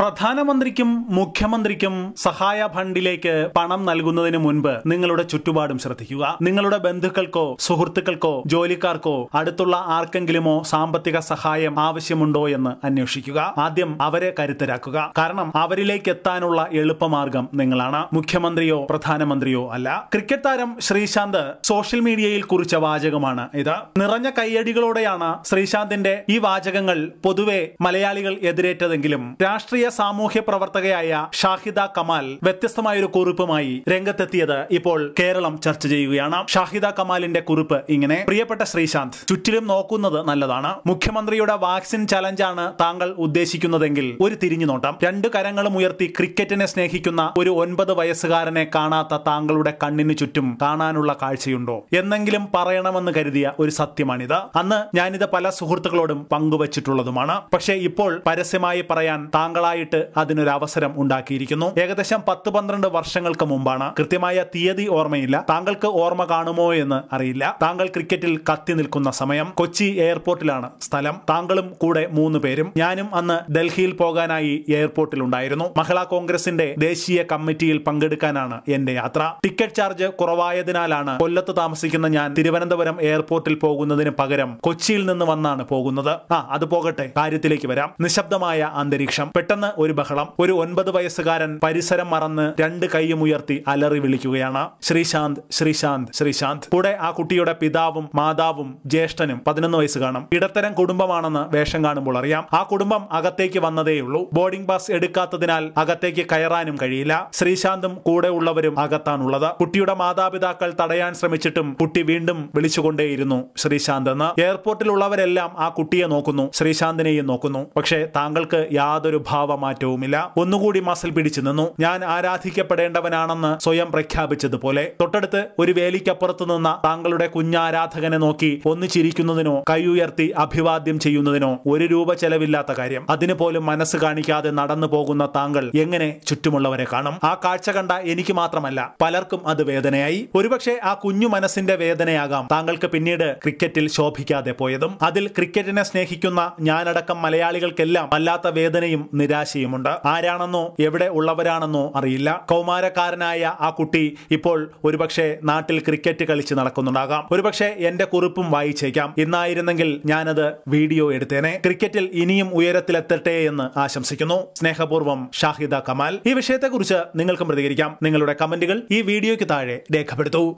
പ്രധാനമന്ത്രിക്കും മുഖ്യമന്ത്രിക്കും സഹായ ഫണ്ടിലേക്ക് പണം നൽകുന്നതിന് മുൻപ് നിങ്ങളുടെ ചുറ്റുപാടും ശ്രദ്ധിക്കുക നിങ്ങളുടെ ബന്ധുക്കൾക്കോ സുഹൃത്തുക്കൾക്കോ ജോലിക്കാർക്കോ അടുത്തുള്ള ആർക്കെങ്കിലുമോ സാമ്പത്തിക സഹായം ആവശ്യമുണ്ടോ എന്ന് അന്വേഷിക്കുക ആദ്യം അവരെ കരുത്തരാക്കുക കാരണം അവരിലേക്ക് എത്താനുള്ള എളുപ്പമാർഗം നിങ്ങളാണ് മുഖ്യമന്ത്രിയോ പ്രധാനമന്ത്രിയോ അല്ല ക്രിക്കറ്റ് താരം ശ്രീശാന്ത് സോഷ്യൽ മീഡിയയിൽ കുറിച്ച വാചകമാണ് ഇത് നിറഞ്ഞ കയ്യടികളോടെയാണ് ശ്രീശാന്തിന്റെ ഈ വാചകങ്ങൾ പൊതുവെ മലയാളികൾ എതിരേറ്റതെങ്കിലും രാഷ്ട്രീയ സാമൂഹ്യ പ്രവർത്തകയായ ഷാഹിദ കമാൽ ഒരു കുറിപ്പുമായി രംഗത്തെത്തിയത് ഇപ്പോൾ കേരളം ചർച്ച ചെയ്യുകയാണ് ഷാഹിദ കമാലിന്റെ കുറിപ്പ് ഇങ്ങനെ പ്രിയപ്പെട്ട ശ്രീശാന്ത് ചുറ്റിലും നോക്കുന്നത് നല്ലതാണ് മുഖ്യമന്ത്രിയുടെ വാക്സിൻ ചലഞ്ചാണ് താങ്കൾ ഉദ്ദേശിക്കുന്നതെങ്കിൽ ഒരു തിരിഞ്ഞു നോട്ടം രണ്ട് കരങ്ങളും ഉയർത്തി ക്രിക്കറ്റിനെ സ്നേഹിക്കുന്ന ഒരു ഒൻപത് വയസ്സുകാരനെ കാണാത്ത താങ്കളുടെ കണ്ണിന് ചുറ്റും കാണാനുള്ള കാഴ്ചയുണ്ടോ എന്നെങ്കിലും പറയണമെന്ന് കരുതിയ ഒരു സത്യമാണിത് അന്ന് ഞാനിത് പല സുഹൃത്തുക്കളോടും പങ്കുവച്ചിട്ടുള്ളതുമാണ് പക്ഷേ ഇപ്പോൾ പരസ്യമായി പറയാൻ താങ്കളായ പുതുതായിട്ട് അതിനൊരു അവസരം ഉണ്ടാക്കിയിരിക്കുന്നു ഏകദേശം പത്ത് പന്ത്രണ്ട് വർഷങ്ങൾക്ക് മുമ്പാണ് കൃത്യമായ തീയതി ഓർമ്മയില്ല താങ്കൾക്ക് ഓർമ്മ കാണുമോ എന്ന് അറിയില്ല താങ്കൾ ക്രിക്കറ്റിൽ കത്തി നിൽക്കുന്ന സമയം കൊച്ചി എയർപോർട്ടിലാണ് സ്ഥലം താങ്കളും കൂടെ മൂന്ന് പേരും ഞാനും അന്ന് ഡൽഹിയിൽ പോകാനായി എയർപോർട്ടിൽ ഉണ്ടായിരുന്നു മഹിളാ കോൺഗ്രസിന്റെ ദേശീയ കമ്മിറ്റിയിൽ പങ്കെടുക്കാനാണ് എന്റെ യാത്ര ടിക്കറ്റ് ചാർജ് കുറവായതിനാലാണ് കൊല്ലത്ത് താമസിക്കുന്ന ഞാൻ തിരുവനന്തപുരം എയർപോർട്ടിൽ പോകുന്നതിന് പകരം കൊച്ചിയിൽ നിന്ന് വന്നാണ് പോകുന്നത് ആ അത് പോകട്ടെ കാര്യത്തിലേക്ക് വരാം നിശബ്ദമായ അന്തരീക്ഷം പെട്ടെന്ന് പെട്ടെന്ന് ഒരു ബഹളം ഒരു ഒൻപത് വയസ്സുകാരൻ പരിസരം മറന്ന് രണ്ട് കൈയും ഉയർത്തി അലറി വിളിക്കുകയാണ് ശ്രീശാന്ത് ശ്രീശാന്ത് ശ്രീശാന്ത് കൂടെ ആ കുട്ടിയുടെ പിതാവും മാതാവും ജ്യേഷ്ഠനും പതിനൊന്ന് വയസ്സ് കാണും ഇടത്തരം കുടുംബമാണെന്ന് വേഷം കാണുമ്പോൾ അറിയാം ആ കുടുംബം അകത്തേക്ക് വന്നതേയുള്ളൂ ബോർഡിംഗ് പാസ് എടുക്കാത്തതിനാൽ അകത്തേക്ക് കയറാനും കഴിയില്ല ശ്രീശാന്തും കൂടെ ഉള്ളവരും അകത്താണുള്ളത് കുട്ടിയുടെ മാതാപിതാക്കൾ തടയാൻ ശ്രമിച്ചിട്ടും കുട്ടി വീണ്ടും വിളിച്ചുകൊണ്ടേയിരുന്നു ശ്രീശാന്ത് എന്ന് എയർപോർട്ടിലുള്ളവരെല്ലാം ആ കുട്ടിയെ നോക്കുന്നു ശ്രീശാന്തിനെയും നോക്കുന്നു പക്ഷേ താങ്കൾക്ക് യാതൊരു ഭാവ ഭാവമാറ്റവുമില്ല ഒന്നുകൂടി മസിൽ പിടിച്ചു നിന്നു ഞാൻ ആരാധിക്കപ്പെടേണ്ടവനാണെന്ന് സ്വയം പ്രഖ്യാപിച്ചതുപോലെ തൊട്ടടുത്ത് ഒരു വേലിക്കപ്പുറത്ത് നിന്ന താങ്കളുടെ കുഞ്ഞാരാധകനെ നോക്കി ഒന്ന് ചിരിക്കുന്നതിനോ കൈയുയർത്തി അഭിവാദ്യം ചെയ്യുന്നതിനോ ഒരു രൂപ ചെലവില്ലാത്ത കാര്യം അതിനു പോലും മനസ്സ് കാണിക്കാതെ നടന്നു പോകുന്ന താങ്കൾ എങ്ങനെ ചുറ്റുമുള്ളവരെ കാണും ആ കാഴ്ച കണ്ട എനിക്ക് മാത്രമല്ല പലർക്കും അത് വേദനയായി ഒരുപക്ഷെ ആ കുഞ്ഞു മനസ്സിന്റെ വേദനയാകാം താങ്കൾക്ക് പിന്നീട് ക്രിക്കറ്റിൽ ശോഭിക്കാതെ പോയതും അതിൽ ക്രിക്കറ്റിനെ സ്നേഹിക്കുന്ന ഞാനടക്കം മലയാളികൾക്കെല്ലാം വല്ലാത്ത വേദനയും നിരാ നിരാശയുമുണ്ട് ആരാണെന്നോ എവിടെ ഉള്ളവരാണെന്നോ അറിയില്ല കൗമാരക്കാരനായ ആ കുട്ടി ഇപ്പോൾ ഒരുപക്ഷെ നാട്ടിൽ ക്രിക്കറ്റ് കളിച്ച് നടക്കുന്നുണ്ടാകാം ഒരുപക്ഷെ എന്റെ കുറിപ്പും വായിച്ചേക്കാം ഇന്നായിരുന്നെങ്കിൽ ഞാനത് വീഡിയോ എടുത്തേനെ ക്രിക്കറ്റിൽ ഇനിയും ഉയരത്തിലെത്തട്ടെ എന്ന് ആശംസിക്കുന്നു സ്നേഹപൂർവ്വം ഷാഹിദ കമാൽ ഈ വിഷയത്തെക്കുറിച്ച് നിങ്ങൾക്കും പ്രതികരിക്കാം നിങ്ങളുടെ കമന്റുകൾ ഈ വീഡിയോയ്ക്ക് താഴെ രേഖപ്പെടുത്തൂ